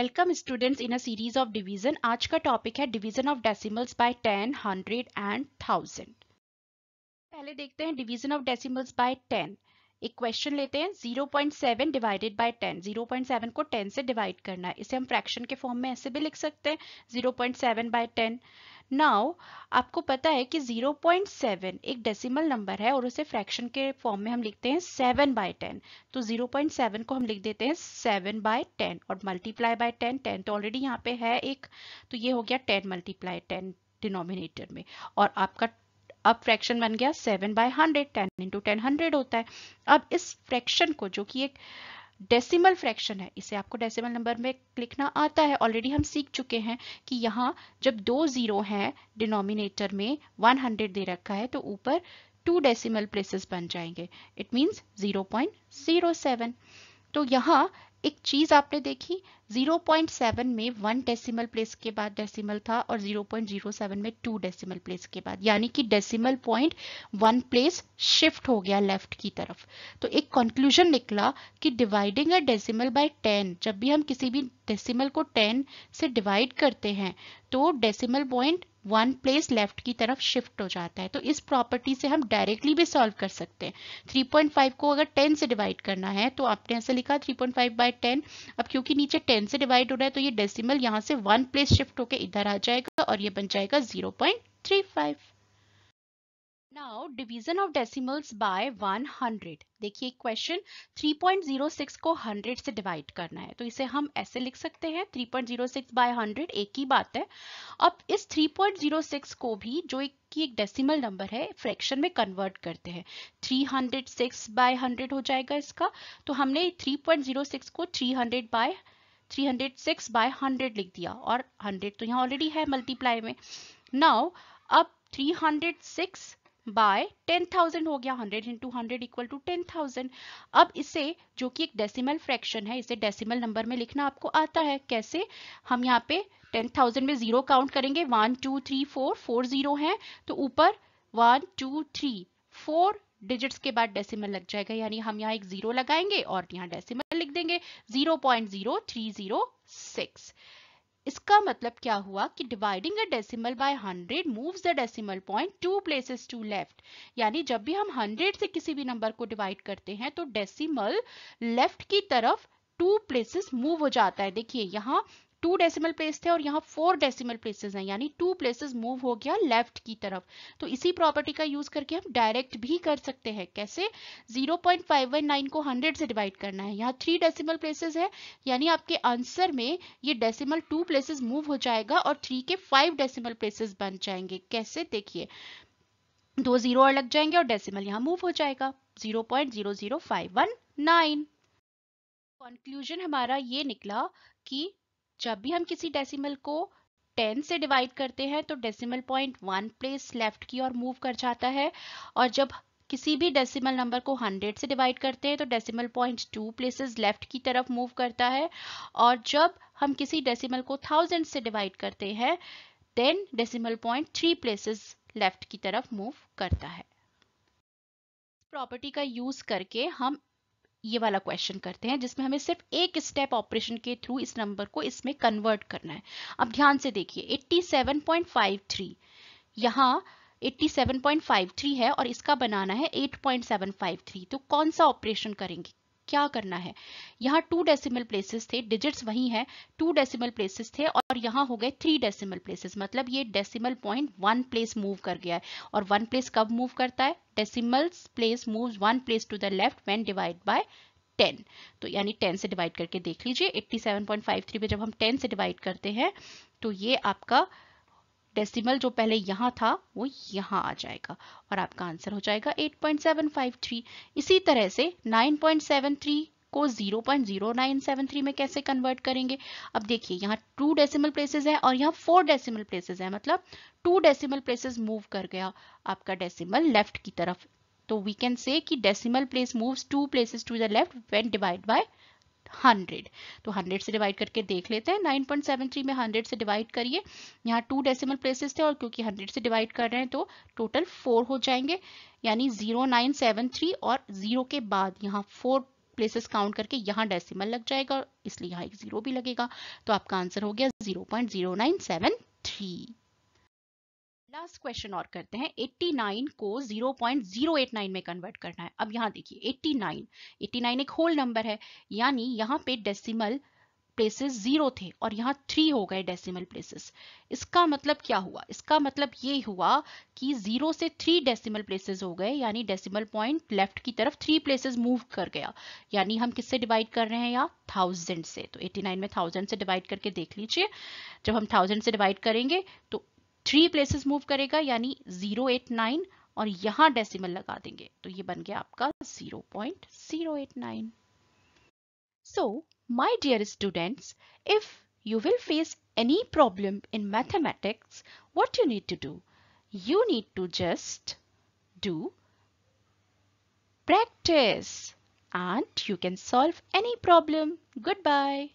welcome students in a series of division आज का topic है division of decimals by ten hundred and thousand पहले देखते हैं division of decimals by ten एक क्वेश्चन लेते हैं 0.7 डिवाइडेड बाय 10 0.7 को 10 से डिवाइड करना है इसे हम फ्रैक्शन के फॉर्म में ऐसे भी लिख सकते हैं 0.7 पॉइंट बाय टेन नाउ आपको पता है कि 0.7 एक डेसिमल नंबर है और उसे फ्रैक्शन के फॉर्म में हम लिखते हैं 7 बाय टेन तो 0.7 को हम लिख देते हैं 7 बाय टेन और मल्टीप्लाई बाय 10 10 तो ऑलरेडी यहाँ पे है एक तो ये हो गया 10 मल्टीप्लाई टेन डिनोमिनेटर में और आपका अब फ्रैक्शन बन गया seven by hundred ten into ten hundred होता है अब इस फ्रैक्शन को जो कि एक डेसिमल फ्रैक्शन है इसे आपको डेसिमल नंबर में लिखना आता है ऑलरेडी हम सीख चुके हैं कि यहाँ जब दो जीरो हैं डिनोमिनेटर में 100 दे रखा है तो ऊपर टू डेसिमल प्लेसेस बन जाएंगे इट मीन्स 0.07 तो यहाँ एक चीज आपने देखी 0.7 में वन डेसिमल प्लेस के बाद डेसिमल था और 0.07 में टू डेसिमल प्लेस के बाद यानी कि decimal point one place shift हो गया लेफ्ट की तरफ तो एक कंक्लूजन निकला कि डिवाइडिंग अ डेसिमल बाय 10 जब भी हम किसी भी डेसिमल को 10 से डिवाइड करते हैं तो decimal point one place left की तरफ शिफ्ट हो जाता है तो इस प्रॉपर्टी से हम डायरेक्टली भी सॉल्व कर सकते हैं 3.5 को अगर 10 से डिवाइड करना है तो आपने ऐसा लिखा 3.5 पॉइंट बाई बाय टेन अब क्योंकि नीचे टेन से डिवाइड हो रहा है तो ये डेसिमल यहाँ से वन प्लेस शिफ्ट होकर इधर आ जाएगा और ये बन जाएगा zero point three five now division of decimals by 100 देखिए क्वेश्चन 3.06 को 100 से डिवाइड करना है तो इसे हम ऐसे लिख सकते हैं 3.06 बाय 100 एक ही बात है अब इस 3.06 को भी जो एक की एक डेसिमल नंबर है फ्रैक्शन में कन्वर्ट करते हैं 306 बाय 100 हो जाएगा इसका तो हमने 3.06 को 300 बाय 306 बाय 100 लिख दिया और 100 तो यहाँ ऑलरेडी है मल्टीप्लाई में नाउ अब 306 बाय टेन थाउजेंड हो गया hundred into hundred equal to ten thousand अब इसे जो कि एक डेसिमल फ्रैक्शन है इसे डेसिमल नंबर में लिखना आपको आता है कैसे हम यहाँ पे टेन थाउजेंड में जीरो काउंट करेंगे one two three four four zero है तो ऊपर one two three four digits के बाद डेसिमल लग जाएगा यानी हम यहाँ एक जीरो लगाएंगे और यहाँ डेसिमल लिख देंगे zero point zero three zero six इसका मतलब क्या हुआ कि dividing a decimal by 100 moves the decimal point two places to left यानी जब भी हम 100 से किसी भी नंबर को डिवाइड करते हैं तो डेसिमल लेफ्ट की तरफ टू प्लेसेस मूव हो जाता है देखिए यहाँ टू डेसिमल प्लेस थे और यहाँ फोर डेसिमल प्लेसेस हैं यानी टू प्लेसेस मूव हो गया लेफ्ट की तरफ तो इसी प्रॉपर्टी का यूज करके हम डायरेक्ट भी कर सकते हैं कैसे 0.519 को 100 से डिवाइड करना है यहाँ थ्री डेसिमल प्लेसेस है यानी आपके आंसर में ये डेसिमल टू प्लेसेस मूव हो जाएगा और थ्री के फाइव डेसिमल प्लेसेस बन जाएंगे कैसे देखिए दो जीरो और लग जाएंगे और डेसिमल यहाँ मूव हो जाएगा 0.00519 कंक्लूजन हमारा ये निकला कि जब भी हम किसी डेसिमल को 10 से डिवाइड करते हैं तो decimal point one place left की ओर मूव कर जाता है और जब किसी भी डेसिमल नंबर को 100 से डिवाइड करते हैं तो decimal point two places left की तरफ मूव करता है और जब हम किसी डेसिमल को 1000 से डिवाइड करते हैं then decimal point three places left की तरफ मूव करता है प्रॉपर्टी का यूज करके हम ये वाला क्वेश्चन करते हैं जिसमें हमें सिर्फ एक स्टेप ऑपरेशन के थ्रू इस नंबर को इसमें कन्वर्ट करना है अब ध्यान से देखिए 87.53 यहाँ 87.53 है और इसका बनाना है 8.753 तो कौन सा ऑपरेशन करेंगे क्या करना है यहाँ टू डेसिमल प्लेसेस थे डिजिट्स वही हैं टू डेसिमल प्लेसेस थे और यहाँ हो गए थ्री डेसिमल प्लेसेस मतलब ये decimal point one place move कर गया है और वन प्लेस कब मूव करता है decimal place move one place to the left when divide by 10 तो यानी 10 से डिवाइड करके देख लीजिए 87.53 पे जब हम 10 से डिवाइड करते हैं तो ये आपका डेसिमल जो पहले यहाँ था वो यहाँ आ जाएगा और आपका आंसर हो जाएगा 8.753 इसी तरह से 9.73 को 0.0973 में कैसे कन्वर्ट करेंगे अब देखिए यहाँ टू डेसिमल प्लेसेस है और यहाँ फोर डेसिमल प्लेसेस है मतलब टू डेसिमल प्लेसेस मूव कर गया आपका डेसिमल लेफ्ट की तरफ तो वी कैन से कि decimal place moves two places to the left when divide by hundred तो हंड्रेड से डिवाइड करके देख लेते हैं नाइन पॉइंट सेवन थ्री में हंड्रेड से डिवाइड करिए यहाँ टू डेसिमल प्लेसेस थे और क्योंकि हंड्रेड से डिवाइड कर रहे हैं तो टोटल फोर हो जाएंगे यानी जीरो नाइन सेवन थ्री और जीरो के बाद यहाँ फोर प्लेसेस काउंट करके यहाँ डेसिमल लग जाएगा इसलिए यहाँ एक जीरो भी लगेगा तो आपका आंसर हो गया zero point zero nine seven three last question और करते हैं 89 को 0.089 में कन्वर्ट करना है अब यहाँ देखिए 89 89 एक होल नंबर है यानी यहाँ पे डेसिमल प्लेसेस जीरो थे और यहाँ थ्री हो गए डेसिमल प्लेसेस इसका मतलब क्या हुआ इसका मतलब ये हुआ कि जीरो से थ्री डेसिमल प्लेसेस हो गए यानी डेसिमल पॉइंट लेफ्ट की तरफ थ्री प्लेसेस मूव कर गया यानी हम किससे डिवाइड कर रहे हैं या थाउजेंड से तो 89 में थाउजेंड से डिवाइड करके देख लीजिए जब हम थाउजेंड से डिवाइड करेंगे तो थ्री प्लेसेस मूव करेगा यानी जीरो एट नाइन और यहां डेसिमल लगा देंगे तो ये बन गया आपका zero zero point eight nine so my dear students if you will face any problem in mathematics what you need to do you need to just do practice and you can solve any problem good bye